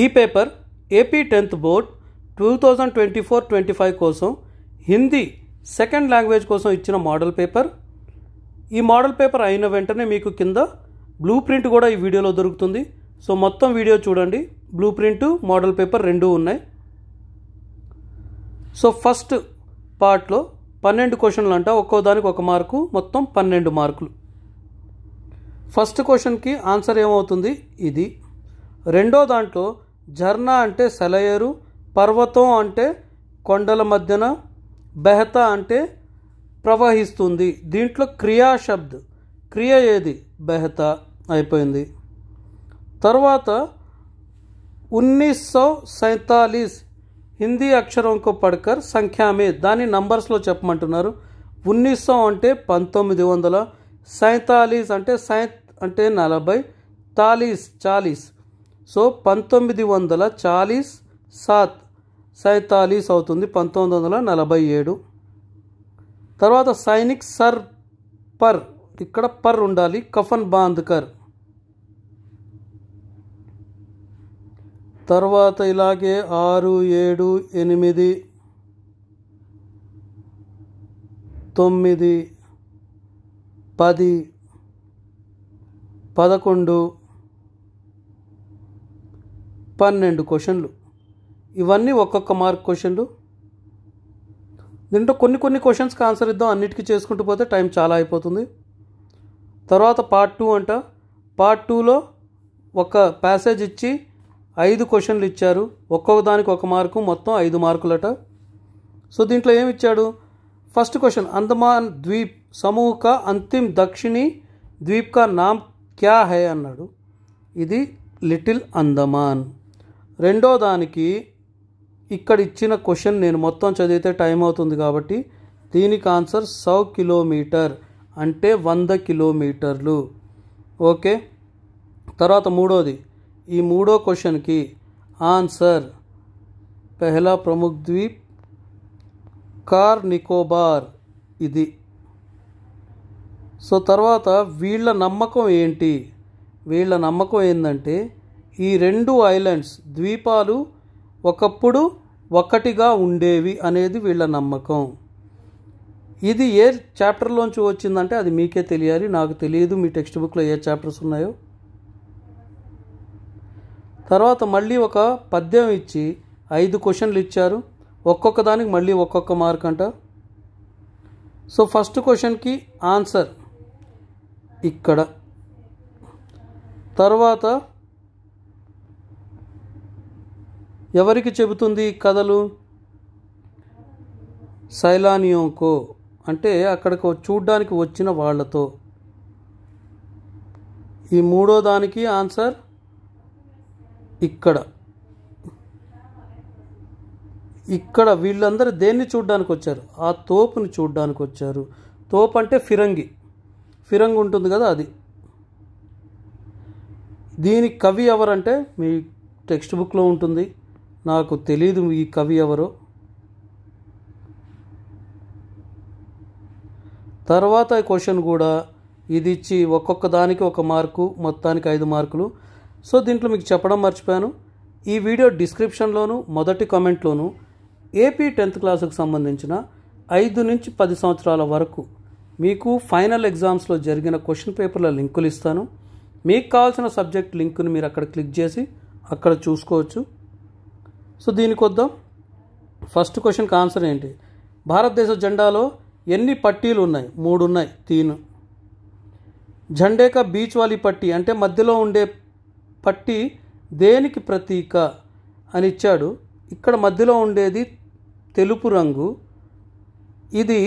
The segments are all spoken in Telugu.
ఈ paper AP tenth board two thousand twenty four twenty five కోసం హిందీ సెకండ్ లాంగ్వేజ్ కోసం ఇచ్చిన మోడల్ పేపర్ ఈ మోడల్ పేపర్ అయిన వెంటనే మీకు కింద బ్లూ ప్రింట్ కూడా ఈ వీడియోలో దొరుకుతుంది సో మొత్తం వీడియో చూడండి బ్లూ ప్రింట్ మోడల్ పేపర్ రెండూ ఉన్నాయి సో ఫస్ట్ పార్ట్లో పన్నెండు క్వశ్చన్లు అంట ఒక్కో దానికి ఒక మార్కు మొత్తం పన్నెండు మార్కులు ఫస్ట్ క్వశ్చన్కి ఆన్సర్ ఏమవుతుంది ఇది రెండో దాంట్లో ఝర్నా అంటే సెలయేరు పర్వతం అంటే కొండల మధ్యన బెహత అంటే ప్రవహిస్తుంది దీంట్లో క్రియా క్రియ ఏది బెహత అయిపోయింది తర్వాత ఉన్నీస్ సౌ సైతాలీస్ హిందీ అక్షరంకు పడకర్ సంఖ్యామే దాన్ని నంబర్స్లో చెప్పమంటున్నారు ఉన్నీస్ సౌ అంటే పంతొమ్మిది వందల సైతాలీస్ అంటే సై అంటే నలభై తాలీస్ చాలీస్ సో పంతొమ్మిది వందల చాలీస్ సాత్ సైతాలీస్ అవుతుంది పంతొమ్మిది వందల నలభై ఏడు తర్వాత సైనిక్ సర్ పర్ ఇక్కడ పర్ ఉండాలి కఫన్ బాంద్కర్ తర్వాత ఇలాగే ఆరు ఏడు ఎనిమిది తొమ్మిది పది పదకొండు పన్నెండు క్వశ్చన్లు ఇవన్నీ ఒక్కొక్క మార్క్ క్వశ్చన్లు దీంట్లో కొన్ని కొన్ని క్వశ్చన్స్కి ఆన్సర్ ఇద్దాం అన్నిటికీ చేసుకుంటూ పోతే టైం చాలా అయిపోతుంది తర్వాత పార్ట్ టూ అంట పార్ట్ టూలో ఒక ప్యాసేజ్ ఇచ్చి ఐదు క్వశ్చన్లు ఇచ్చారు ఒక్కొక్క దానికి ఒక మార్కు మొత్తం ఐదు మార్కులట సో దీంట్లో ఏమి ఇచ్చాడు ఫస్ట్ క్వశ్చన్ అందమాన్ ద్వీప్ సమూహ కా అంతిమ్ దక్షిణి ద్వీప్ కా నామ్ క్యా హై అన్నాడు ఇది లిటిల్ అందమాన్ రెండో దానికి ఇక్కడ ఇచ్చిన క్వశ్చన్ నేను మొత్తం చదివితే టైం అవుతుంది కాబట్టి దీనికి ఆన్సర్ సౌ కిలోమీటర్ అంటే వంద కిలోమీటర్లు ఓకే తర్వాత మూడోది ఈ మూడో క్వశ్చన్కి ఆన్సర్ పెహలా ప్రముఖ్ ద్వీప్ కార్ నికోబార్ ఇది సో తర్వాత వీళ్ళ నమ్మకం ఏంటి వీళ్ళ నమ్మకం ఏంటంటే ఈ రెండు ఐలాండ్స్ ద్వీపాలు ఒకప్పుడు ఒకటిగా ఉండేవి అనేది వీళ్ళ నమ్మకం ఇది ఏ చాప్టర్లోంచి వచ్చిందంటే అది మీకే తెలియాలి నాకు తెలియదు మీ టెక్స్ట్ బుక్లో ఏ చాప్టర్స్ ఉన్నాయో తర్వాత మళ్ళీ ఒక పద్యం ఇచ్చి ఐదు క్వశ్చన్లు ఇచ్చారు ఒక్కొక్క దానికి మళ్ళీ ఒక్కొక్క మార్క్ అంట సో ఫస్ట్ క్వశ్చన్కి ఆన్సర్ ఇక్కడ తర్వాత ఎవరికి చెబుతుంది కథలు సైలానియోకో అంటే అక్కడికి చూడ్డానికి వచ్చిన వాళ్లతో ఈ మూడో దానికి ఆన్సర్ ఇక్కడ ఇక్కడ వీళ్ళందరూ దేన్ని చూడ్డానికి వచ్చారు ఆ తోపుని చూడ్డానికి వచ్చారు తోపు అంటే ఫిరంగి ఫిరంగి ఉంటుంది కదా అది దీని కవి ఎవరంటే మీ టెక్స్ట్ బుక్లో ఉంటుంది నాకు తెలీదు ఈ కవి ఎవరో తర్వాత క్వశ్చన్ కూడా ఇది ఇచ్చి ఒక్కొక్క దానికి ఒక మార్కు మొత్తానికి ఐదు మార్కులు సో దీంట్లో మీకు చెప్పడం మర్చిపోయాను ఈ వీడియో డిస్క్రిప్షన్లోను మొదటి కామెంట్లోను ఏపీ టెన్త్ క్లాసుకు సంబంధించిన ఐదు నుంచి పది సంవత్సరాల వరకు మీకు ఫైనల్ ఎగ్జామ్స్లో జరిగిన క్వశ్చన్ పేపర్ల లింకులు ఇస్తాను మీకు కావాల్సిన సబ్జెక్ట్ లింకును మీరు అక్కడ క్లిక్ చేసి అక్కడ చూసుకోవచ్చు సో దీనికి వద్దాం ఫస్ట్ క్వశ్చన్కి ఆన్సర్ ఏంటి భారతదేశ జెండాలో ఎన్ని పట్టీలు ఉన్నాయి మూడు ఉన్నాయి తీను జెండేకా బీచ్ వాలీ పట్టీ అంటే మధ్యలో ఉండే పట్టీ దేనికి ప్రతీక అని ఇచ్చాడు ఇక్కడ మధ్యలో ఉండేది తెలుపు రంగు ఇది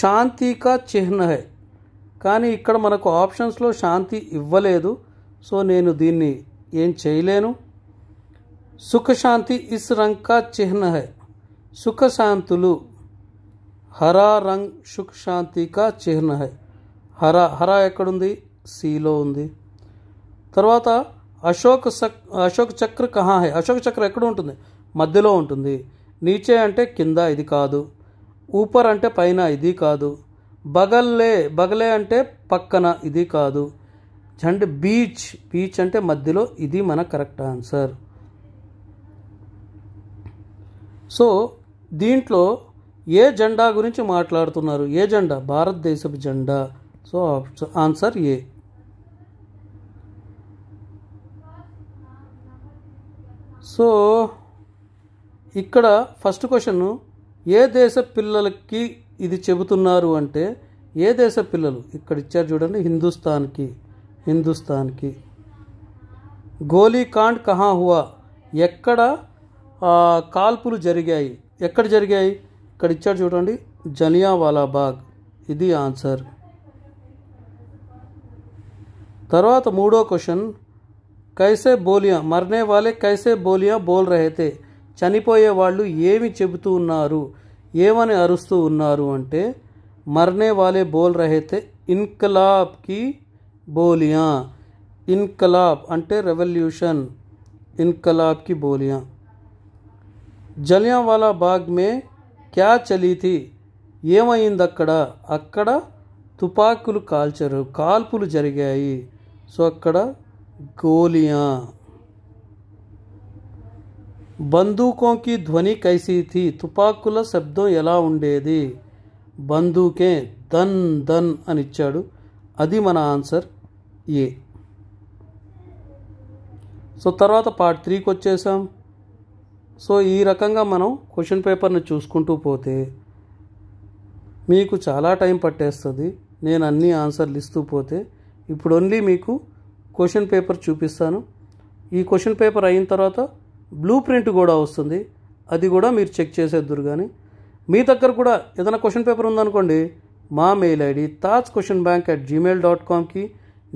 శాంతికా చిహ్నహే కానీ ఇక్కడ మనకు ఆప్షన్స్లో శాంతి ఇవ్వలేదు సో నేను దీన్ని ఏం చేయలేను సుఖశాంతి ఇస్ రంగ్ కా చిహ్న హై సుఖశాంతులు హరా రంగ్ సుఖ శాంతి కా చిహ్న హై హరా హరా ఎక్కడుంది సిలో ఉంది తర్వాత అశోక్ సక్ అశోక్ చక్ర కహా హై అశోక్ చక్ర ఎక్కడ ఉంటుంది మధ్యలో ఉంటుంది నీచే అంటే కింద ఇది కాదు ఊపర్ అంటే పైన ఇది కాదు బగల్లే బగలే అంటే పక్కన ఇది కాదు అండ్ బీచ్ బీచ్ అంటే మధ్యలో ఇది మన కరెక్ట్ ఆన్సర్ సో దీంట్లో ఏ జెండా గురించి మాట్లాడుతున్నారు ఏ జెండా భారతదేశపు జెండా సో ఆన్సర్ ఏ సో ఇక్కడ ఫస్ట్ క్వశ్చన్ ఏ దేశ పిల్లలకి ఇది చెబుతున్నారు అంటే ఏ దేశ పిల్లలు ఇక్కడ ఇచ్చారు చూడండి హిందుస్థాన్కి హిందుస్థాన్కి గోలీకాండ్ కహా హువా ఎక్కడ కాల్పులు జరిగాయి ఎక్కడ జరిగాయి ఇక్కడ ఇచ్చాడు చూడండి జనియావాలా బాగ్ ఇది ఆన్సర్ తర్వాత మూడో క్వశ్చన్ కైసే బోలియా మరణే వాళ్ళే కైసే బోలియా బోల్ రహితే చనిపోయే వాళ్ళు ఏమి చెబుతూ ఉన్నారు ఏమని అరుస్తూ ఉన్నారు అంటే మరణే వాళ్ళే బోల్ రహితే ఇన్కలాబ్కి బోలియా ఇన్కలాబ్ అంటే రెవల్యూషన్ ఇన్కలాబ్ కి बोलियाँ జలియాంవాలా బాగ్ మే క్యా చలీతి ఏమైంది అక్కడ అక్కడ తుపాకులు కాల్చరు కాల్పులు జరిగాయి సో అక్కడ గోలియా బందూకోకి ధ్వని కైసీతి తుపాకుల శబ్దం ఎలా ఉండేది బందూకే దన్ దన్ అనిచ్చాడు అది మన ఆన్సర్ ఏ సో తర్వాత పార్ట్ త్రీకి వచ్చేసాం సో ఈ రకంగా మనం క్వశ్చన్ పేపర్ని చూసుకుంటూ పోతే మీకు చాలా టైం పట్టేస్తుంది నేను అన్ని ఆన్సర్లు ఇస్తూ పోతే ఇప్పుడు ఓన్లీ మీకు క్వశ్చన్ పేపర్ చూపిస్తాను ఈ క్వశ్చన్ పేపర్ అయిన తర్వాత బ్లూ ప్రింట్ కూడా వస్తుంది అది కూడా మీరు చెక్ చేసేద్దురు కానీ మీ దగ్గర కూడా ఏదైనా క్వశ్చన్ పేపర్ ఉందనుకోండి మా mail ID Taj question bank at Gmail dot కామ్కి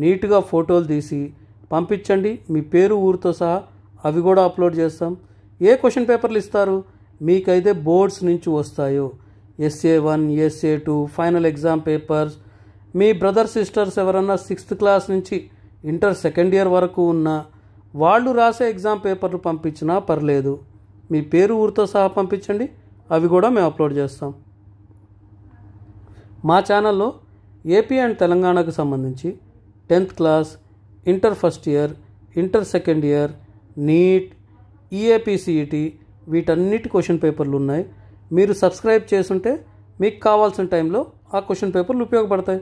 నీట్గా ఫోటోలు తీసి పంపించండి మీ పేరు ఊరితో సహా అవి కూడా అప్లోడ్ చేస్తాం ఏ క్వశ్చన్ పేపర్లు ఇస్తారు మీకైతే బోర్డ్స్ నుంచి వస్తాయో SA one SA two final exam papers మీ బ్రదర్ సిస్టర్స్ ఎవరన్నా సిక్స్త్ క్లాస్ నుంచి ఇంటర్ సెకండ్ ఇయర్ వరకు ఉన్న వాళ్ళు రాసే ఎగ్జామ్ పేపర్లు పంపించినా పర్లేదు మీ పేరు ఊరితో సహా పంపించండి అవి కూడా మేము అప్లోడ్ చేస్తాం మా ఛానల్లో ఏపీ అండ్ తెలంగాణకు సంబంధించి tenth class inter first year inter second year NEET EAPCET e e వీటన్నిటి క్వశ్చన్ పేపర్లు ఉన్నాయి మీరు సబ్స్క్రైబ్ చేసుంటే మీకు కావాల్సిన టైంలో ఆ క్వశ్చన్ పేపర్లు ఉపయోగపడతాయి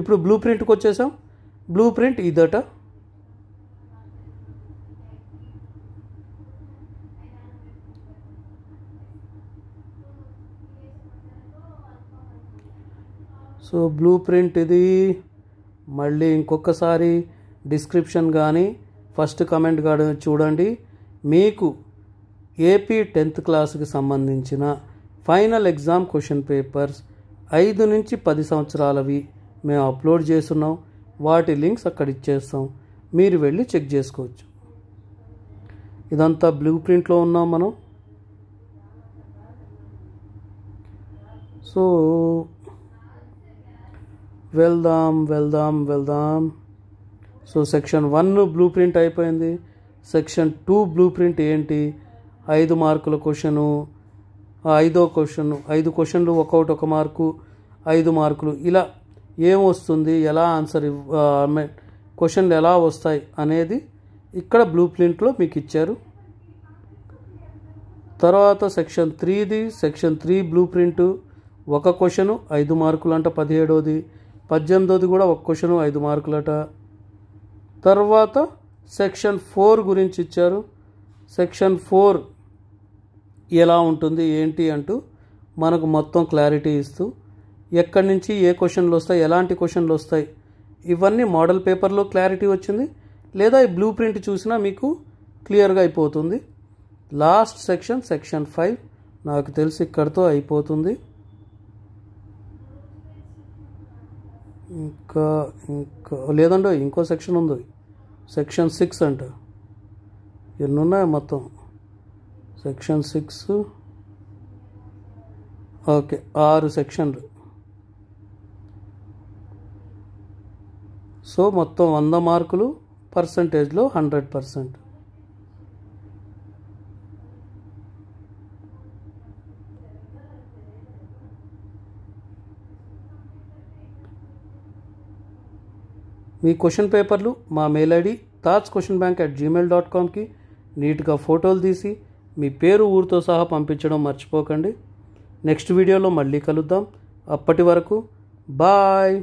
ఇప్పుడు బ్లూ ప్రింట్కి వచ్చేసాం బ్లూ ప్రింట్ ఇదట సో బ్లూ ప్రింట్ ఇది మళ్ళీ ఇంకొకసారి డిస్క్రిప్షన్ కానీ ఫస్ట్ కమెంట్ కానీ చూడండి మీకు ఏపీ టెన్త్ క్లాస్కి సంబంధించిన ఫైనల్ ఎగ్జామ్ క్వశ్చన్ పేపర్స్ ఐదు నుంచి పది సంవత్సరాలవి మేము అప్లోడ్ చేస్తున్నాం వాటి లింక్స్ అక్కడ ఇచ్చేస్తాం మీరు వెళ్ళి చెక్ చేసుకోవచ్చు ఇదంతా బ్లూ ప్రింట్లో ఉన్నాం మనం సో వెళ్దాం వెళ్దాం వెళ్దాం so section one blueprint అయిపోయింది సెక్షన్ టూ బ్లూ ప్రింట్ ఏంటి ఐదు మార్కుల క్వశ్చను ఐదో క్వశ్చన్ ఐదు క్వశ్చన్లు ఒకటి ఒక మార్కు ఐదు మార్కులు ఇలా ఏమొస్తుంది ఎలా ఆన్సర్ ఇవ్వ క్వశ్చన్లు ఎలా వస్తాయి అనేది ఇక్కడ బ్లూ ప్రింట్లో మీకు ఇచ్చారు తర్వాత సెక్షన్ త్రీది సెక్షన్ త్రీ బ్లూ ప్రింట్ ఒక క్వశ్చను ఐదు మార్కులు అంటే పదిహేడోది పద్దెనిమిదోది కూడా ఒక క్వశ్చన్ ఐదు మార్కులట తర్వాత సెక్షన్ ఫోర్ గురించి ఇచ్చారు సెక్షన్ ఫోర్ ఎలా ఉంటుంది ఏంటి అంటూ మనకు మొత్తం క్లారిటీ ఇస్తూ ఎక్కడి నుంచి ఏ క్వశ్చన్లు వస్తాయి ఎలాంటి క్వశ్చన్లు వస్తాయి ఇవన్నీ మోడల్ పేపర్లో క్లారిటీ వచ్చింది లేదా ఈ బ్లూ ప్రింట్ చూసినా మీకు క్లియర్గా అయిపోతుంది లాస్ట్ సెక్షన్ సెక్షన్ ఫైవ్ నాకు తెలిసి ఇక్కడితో అయిపోతుంది ఇంకా ఇంకా లేదండి ఇంకో సెక్షన్ ఉంది సెక్షన్ సిక్స్ అంట ఎన్ని ఉన్నాయి మొత్తం సెక్షన్ సిక్స్ ఓకే ఆరు సెక్షన్లు సో మొత్తం వంద మార్కులు పర్సంటేజ్లో హండ్రెడ్ పర్సెంట్ మీ క్వశ్చన్ పేపర్లు మా mail ID thoughts question bank at Gmail dot కామ్కి నీట్గా ఫోటోలు తీసి మీ పేరు ఊరితో సహా పంపించడం మర్చిపోకండి నెక్స్ట్ వీడియోలో మళ్ళీ కలుద్దాం అప్పటి వరకు బాయ్